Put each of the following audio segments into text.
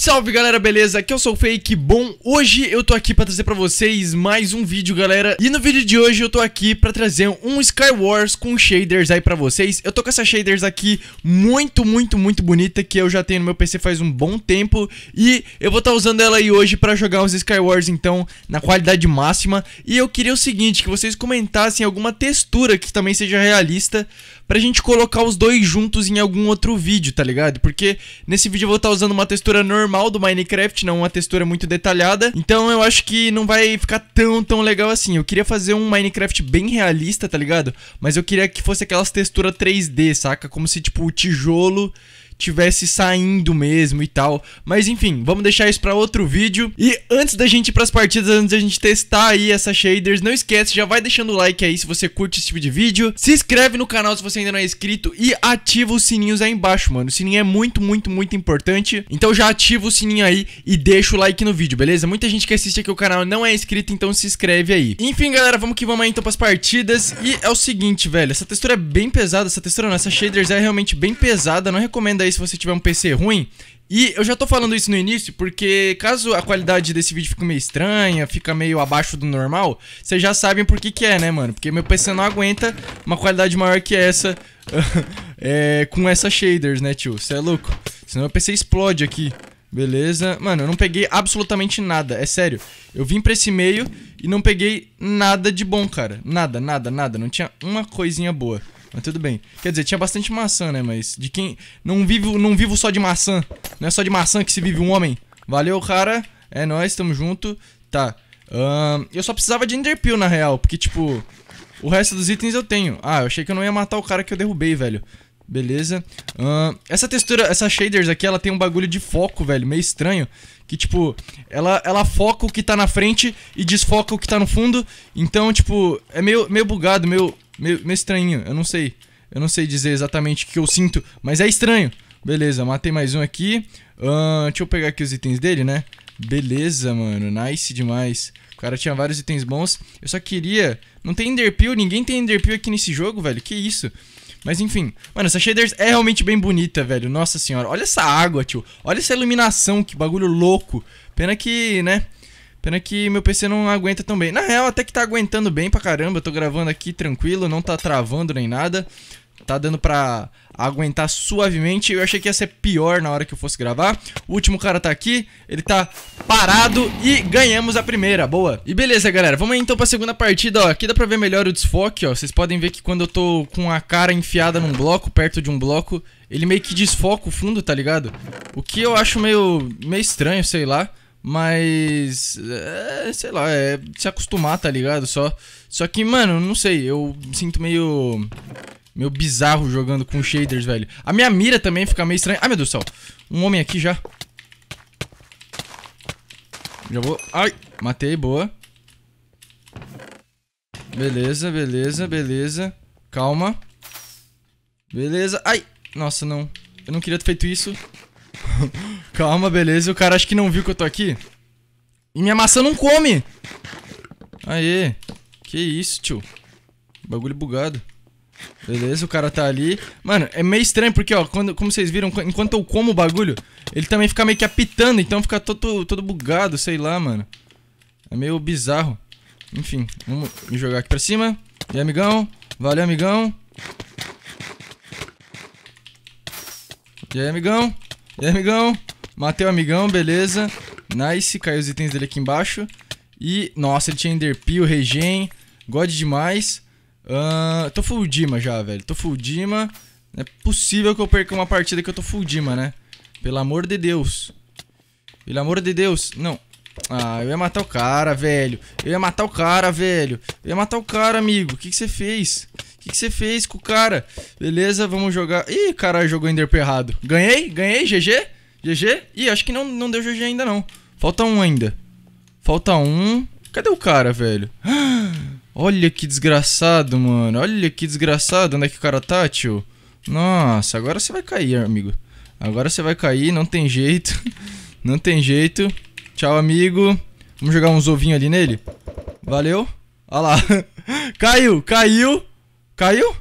Salve galera, beleza? Aqui eu é sou o Fake Bom. Hoje eu tô aqui pra trazer pra vocês mais um vídeo, galera. E no vídeo de hoje eu tô aqui pra trazer um Skywars com shaders aí pra vocês. Eu tô com essa shaders aqui muito, muito, muito bonita que eu já tenho no meu PC faz um bom tempo. E eu vou estar tá usando ela aí hoje pra jogar os Skywars, então, na qualidade máxima. E eu queria o seguinte, que vocês comentassem alguma textura que também seja realista pra gente colocar os dois juntos em algum outro vídeo, tá ligado? Porque nesse vídeo eu vou estar tá usando uma textura normal normal do Minecraft, não uma textura muito detalhada. Então eu acho que não vai ficar tão, tão legal assim. Eu queria fazer um Minecraft bem realista, tá ligado? Mas eu queria que fosse aquelas texturas 3D, saca? Como se, tipo, o tijolo tivesse saindo mesmo e tal. Mas enfim, vamos deixar isso para outro vídeo. E antes da gente ir pras partidas, antes da gente testar aí essas shaders, não esquece, já vai deixando o like aí se você curte esse tipo de vídeo. Se inscreve no canal se você ainda não é inscrito e ativa os sininhos aí embaixo, mano. O sininho é muito, muito, muito importante. Então já ativa o sininho aí e deixa o like no vídeo, beleza? Muita gente que assiste aqui o canal não é inscrito, então se inscreve aí. Enfim, galera, vamos que vamos aí então pras partidas. E é o seguinte, velho, essa textura é bem pesada, essa textura não, essa shaders é realmente bem pesada, não recomendo aí aí se você tiver um PC ruim. E eu já tô falando isso no início, porque caso a qualidade desse vídeo fique meio estranha, fica meio abaixo do normal, vocês já sabem por que que é, né, mano? Porque meu PC não aguenta uma qualidade maior que essa, é, com essas shaders, né, tio? Você é louco? Senão meu PC explode aqui. Beleza? Mano, eu não peguei absolutamente nada, é sério. Eu vim pra esse meio e não peguei nada de bom, cara. Nada, nada, nada. Não tinha uma coisinha boa. Mas tudo bem. Quer dizer, tinha bastante maçã, né? Mas de quem. Não vivo, não vivo só de maçã. Não é só de maçã que se vive um homem. Valeu, cara. É nóis, tamo junto. Tá. Um, eu só precisava de Enderpeel, na real. Porque, tipo, o resto dos itens eu tenho. Ah, eu achei que eu não ia matar o cara que eu derrubei, velho. Beleza. essa textura, essa shaders aqui, ela tem um bagulho de foco, velho, meio estranho. Que, tipo, ela, ela foca o que tá na frente e desfoca o que tá no fundo. Então, tipo, é meio, meio bugado, meio, meio, meio estranho, eu não sei. Eu não sei dizer exatamente o que eu sinto, mas é estranho. Beleza, matei mais um aqui. Uh, deixa eu pegar aqui os itens dele, né? Beleza, mano. Nice demais. O cara tinha vários itens bons. Eu só queria... Não tem enderpeel? Ninguém tem enderpeel aqui nesse jogo, velho. Que isso? Mas enfim. Mano, essa shaders é realmente bem bonita, velho. Nossa senhora. Olha essa água, tio. Olha essa iluminação. Que bagulho louco. Pena que, né... Pena que meu PC não aguenta tão bem. Na real, até que tá aguentando bem pra caramba. Eu tô gravando aqui tranquilo, não tá travando nem nada. Tá dando pra aguentar suavemente. Eu achei que ia ser pior na hora que eu fosse gravar. O último cara tá aqui, ele tá parado e ganhamos a primeira, boa. E beleza, galera, vamos aí então pra segunda partida, ó. Aqui dá pra ver melhor o desfoque, ó. Vocês podem ver que quando eu tô com a cara enfiada num bloco, perto de um bloco, ele meio que desfoca o fundo, tá ligado? O que eu acho meio, meio estranho, sei lá. Mas, é, sei lá, é se acostumar, tá ligado? Só, só que, mano, não sei, eu sinto meio meio bizarro jogando com shaders, velho. A minha mira também fica meio estranha. Ai, meu Deus do céu. Um homem aqui já. Já vou... Ai, matei, boa. Beleza, beleza, beleza. Calma. Beleza. Ai, nossa, não. Eu não queria ter feito isso. Calma, beleza. O cara acho que não viu que eu tô aqui. E minha maçã não come. Aê. Que isso, tio. Bagulho bugado. Beleza, o cara tá ali. Mano, é meio estranho porque, ó, quando, como vocês viram, enquanto eu como o bagulho, ele também fica meio que apitando, então fica todo, todo bugado, sei lá, mano. É meio bizarro. Enfim, vamos jogar aqui pra cima. E aí, amigão? Valeu, amigão. E aí, amigão? E aí, amigão? Matei o amigão, beleza. Nice, caiu os itens dele aqui embaixo. E, nossa, ele tinha Enderpeel, Regen, God demais. Uh, tô full Dima já, velho. Tô full Dima. Não é possível que eu perca uma partida que eu tô full Dima, né? Pelo amor de Deus. Pelo amor de Deus. Não. Ah, eu ia matar o cara, velho. Eu ia matar o cara, velho. Eu ia matar o cara, amigo. O que você fez? O que você fez com o cara? Beleza, vamos jogar. Ih, cara, jogou Enderpeel errado. Ganhei? Ganhei, GG? GG? Ih, acho que não, não deu GG ainda não. Falta um ainda. Falta um. Cadê o cara, velho? Olha que desgraçado, mano. Olha que desgraçado. Onde é que o cara tá, tio? Nossa, agora você vai cair, amigo. Agora você vai cair, não tem jeito. não tem jeito. Tchau, amigo. Vamos jogar uns ovinhos ali nele? Valeu. Olha lá. caiu, caiu. Caiu?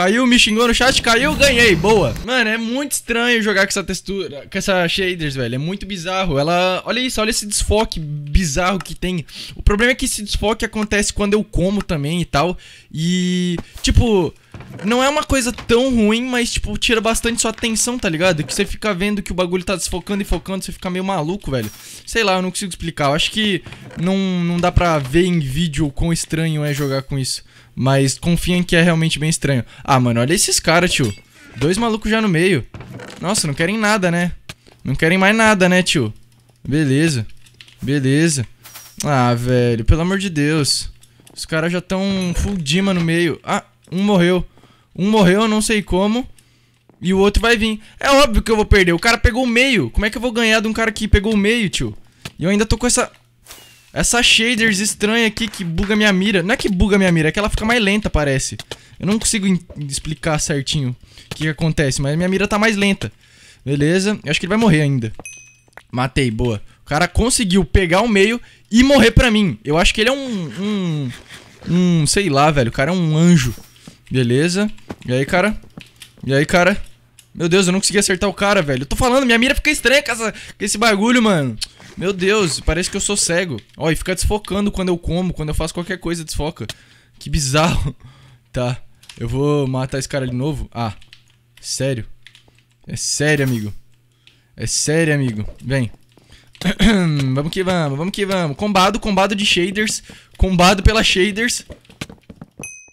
Caiu, me xingou no chat, caiu, ganhei, boa. Mano, é muito estranho jogar com essa textura, com essa shaders, velho. É muito bizarro. Ela, olha isso, olha esse desfoque bizarro que tem. O problema é que esse desfoque acontece quando eu como também e tal. E, tipo, não é uma coisa tão ruim, mas, tipo, tira bastante sua atenção, tá ligado? Que você fica vendo que o bagulho tá desfocando e focando, você fica meio maluco, velho. Sei lá, eu não consigo explicar. Eu acho que não, não dá pra ver em vídeo o quão estranho é jogar com isso. Mas confia em que é realmente bem estranho. Ah, mano, olha esses caras, tio. Dois malucos já no meio. Nossa, não querem nada, né? Não querem mais nada, né, tio? Beleza. Beleza. Ah, velho, pelo amor de Deus. Os caras já estão full Dima no meio. Ah, um morreu. Um morreu, não sei como. E o outro vai vir. É óbvio que eu vou perder. O cara pegou o meio. Como é que eu vou ganhar de um cara que pegou o meio, tio? E eu ainda tô com essa... Essa shaders estranha aqui que buga minha mira. Não é que buga minha mira, é que ela fica mais lenta, parece. Eu não consigo explicar certinho o que, que, acontece, mas minha mira tá mais lenta. Beleza, eu acho que ele vai morrer ainda. Matei, boa. O cara conseguiu pegar o meio e morrer pra mim. Eu acho que ele é um... Um... um sei lá, velho. O cara é um anjo. Beleza. E aí, cara? E aí, cara? Meu Deus, eu não consegui acertar o cara, velho. Eu tô falando, minha mira fica estranha com, essa, com esse bagulho, mano. Meu Deus, parece que eu sou cego. Ó, e fica desfocando quando eu como, quando eu faço qualquer coisa, desfoca. Que bizarro. Tá, eu vou matar esse cara de novo. Ah, sério. É sério, amigo. É sério, amigo. Vem. vamos que vamos, vamos que vamos. Combado, combado de shaders. Combado pela shaders.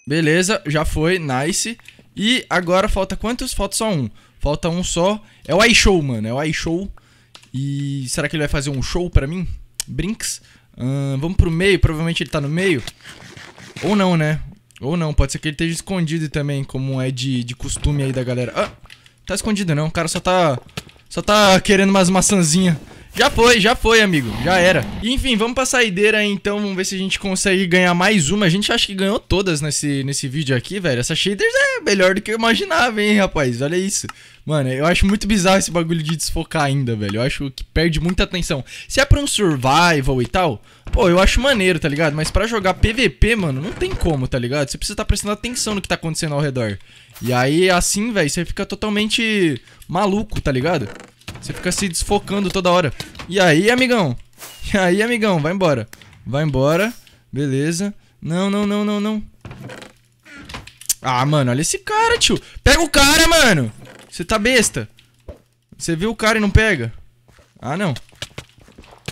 Beleza, já foi, nice. E agora falta quantos? Falta só um. Falta um só. É o iShow, mano. É o iShow. E será que ele vai fazer um show pra mim? Brinks? Hum, vamos pro meio, provavelmente ele tá no meio. Ou não, né? Ou não, pode ser que ele esteja escondido também, como é de, de costume aí da galera. Ah, tá escondido não, o cara só tá. Só tá querendo umas maçãzinhas. Já foi, já foi, amigo. Já era. Enfim, vamos pra saideira então. Vamos ver se a gente consegue ganhar mais uma. A gente acha que ganhou todas nesse, nesse vídeo aqui, velho. Essa shaders é melhor do que eu imaginava, hein, rapaz. Olha isso. Mano, eu acho muito bizarro esse bagulho de desfocar ainda, velho. Eu acho que perde muita atenção. Se é pra um survival e tal, pô, eu acho maneiro, tá ligado? Mas pra jogar PVP, mano, não tem como, tá ligado? Você precisa estar tá prestando atenção no que tá acontecendo ao redor. E aí, assim, velho, você fica totalmente maluco, tá ligado? Você fica se desfocando toda hora. E aí, amigão? E aí, amigão? Vai embora. Vai embora. Beleza. Não, não, não, não, não. Ah, mano, olha esse cara, tio. Pega o cara, mano. Você tá besta. Você viu o cara e não pega? Ah, não.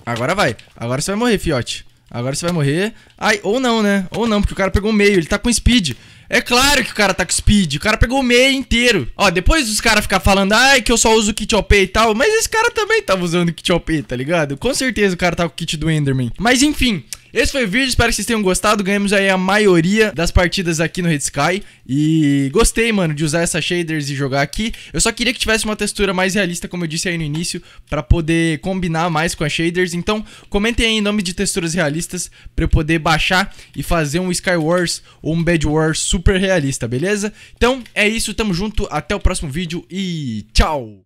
Agora vai. Agora você vai morrer, fiote. Agora você vai morrer. Ai, ou não, né? Ou não, porque o cara pegou o meio. Ele tá com speed. É claro que o cara tá com speed. O cara pegou o meio inteiro. Ó, depois os caras ficar falando, ai, ah, que eu só uso kit OP e tal. Mas esse cara também tava usando kit OP, tá ligado? Com certeza o cara tá com o kit do Enderman. Mas enfim, esse foi o vídeo, espero que vocês tenham gostado. Ganhamos aí a maioria das partidas aqui no Red Sky. E gostei, mano, de usar essas shaders e jogar aqui. Eu só queria que tivesse uma textura mais realista, como eu disse aí no início, pra poder combinar mais com as shaders. Então, comentem aí em nome de texturas realistas pra eu poder baixar e fazer um Sky Wars ou um Bad Wars super realista, beleza? Então, é isso, tamo junto, até o próximo vídeo e tchau!